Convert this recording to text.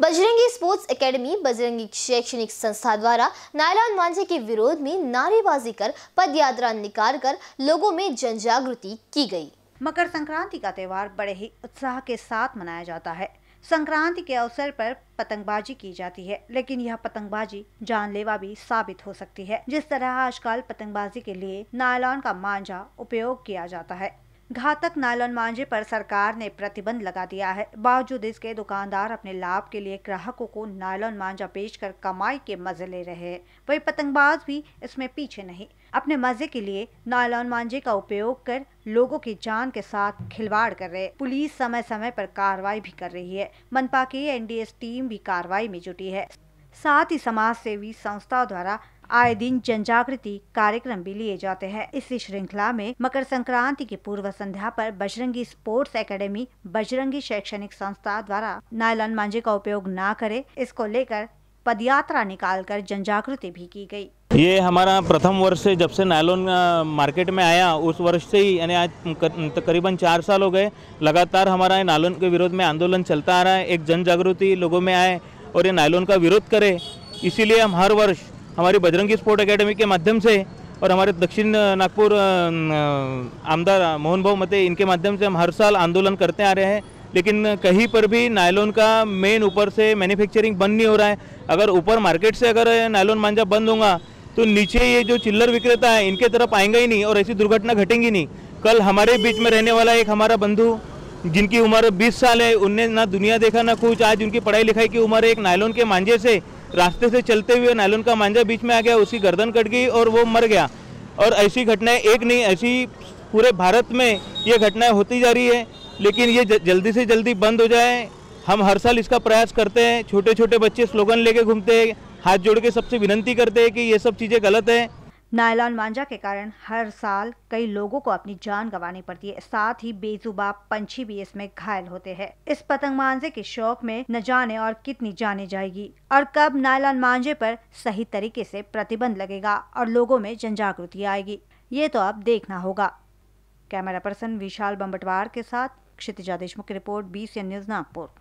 Bajrangi sports academy Bajrangi शैक्षणिक संस्था द्वारा नायलॉन मांझे के विरोध में नारेबाजी कर पद यात्रा निकाल कर लोगों में जन जागृति की गई मकर संक्रांति का त्यौहार बड़े ही उत्साह के साथ मनाया जाता है संक्रांति के अवसर पर पतंगबाजी की जाती है लेकिन यह पतंगबाजी जानलेवा भी साबित हो सकती है जिस तरह आजकल पतंगबाजी के लिए नायलॉन का मांझा उपयोग किया जाता है घातक नायलॉन मांझे पर सरकार ने प्रतिबंध लगा दिया है बावजूद इसके दुकानदार अपने लाभ के लिए ग्राहकों को नायलॉन मांझा बेचकर कमाई के मजे ले रहे हैं वही पतंगबाज भी इसमें पीछे नहीं अपने मजे के लिए नायलॉन मांझे का उपयोग कर लोगों की जान के साथ खिलवाड़ कर रहे पुलिस समय समय पर कार्रवाई भी कर रही है मनपा की एनडीएस टीम भी कार्रवाई में जुटी है साथ ही समाज सेवी संस्था द्वारा आए दिन जन जागृति कार्यक्रम भी लिए जाते हैं इसी श्रृंखला में मकर संक्रांति की पूर्व संध्या पर बजरंगी स्पोर्ट्स एकेडमी बजरंगी शैक्षणिक संस्था द्वारा नायलन मांझे का उपयोग ना करे इसको लेकर पदयात्रा कर जन जागृति भी की गई ये हमारा प्रथम वर्ष से जब से नायलोन मार्केट में आया उस वर्ष से ही यानी आज तकरीबन चार साल हो गए लगातार हमारा नायलोन के विरोध में आंदोलन चलता आ रहा है एक जन जागृति लोगों में आए और ये नायलोन का विरोध करे इसीलिए हम हर वर्ष हमारी बजरंगी स्पोर्ट अकेडमी के माध्यम से और हमारे दक्षिण नागपुर आमदार मोहन भाव मते इनके माध्यम से हम हर साल आंदोलन करते आ रहे हैं लेकिन कहीं पर भी नायलॉन का मेन ऊपर से मैन्युफैक्चरिंग बंद नहीं हो रहा है अगर ऊपर मार्केट से अगर नायलोन मांझा बंद होगा तो नीचे ये जो चिल्लर विक्रेता है इनके तरफ आएंगे ही नहीं और ऐसी दुर्घटना घटेंगी नहीं कल हमारे बीच में रहने वाला एक हमारा बंधु जिनकी उम्र 20 साल है उनने ना दुनिया देखा ना कुछ आज उनकी पढ़ाई लिखाई की उम्र एक नायलोन के मांझे से रास्ते से चलते हुए नायलोन का मांझा बीच में आ गया उसकी गर्दन कट गई और वो मर गया और ऐसी घटनाएं एक नहीं ऐसी पूरे भारत में ये घटनाएं होती जा रही है लेकिन ये जल्दी से जल्दी बंद हो जाए हम हर साल इसका प्रयास करते हैं छोटे छोटे बच्चे स्लोगन लेके घूमते हैं हाथ जोड़ के सबसे विनंती करते हैं कि ये सब चीज़ें गलत हैं नायलॉन मांझा के कारण हर साल कई लोगों को अपनी जान गंवानी पड़ती है साथ ही बेजुबा पंछी भी इसमें घायल होते हैं इस पतंग मांझे के शौक में न जाने और कितनी जाने जाएगी और कब नायलॉन मांझे पर सही तरीके से प्रतिबंध लगेगा और लोगों में जन जागृति आएगी ये तो अब देखना होगा कैमरा पर्सन विशाल बम्बटवार के साथ क्षितिजा देशमुख की report B C news Nagpur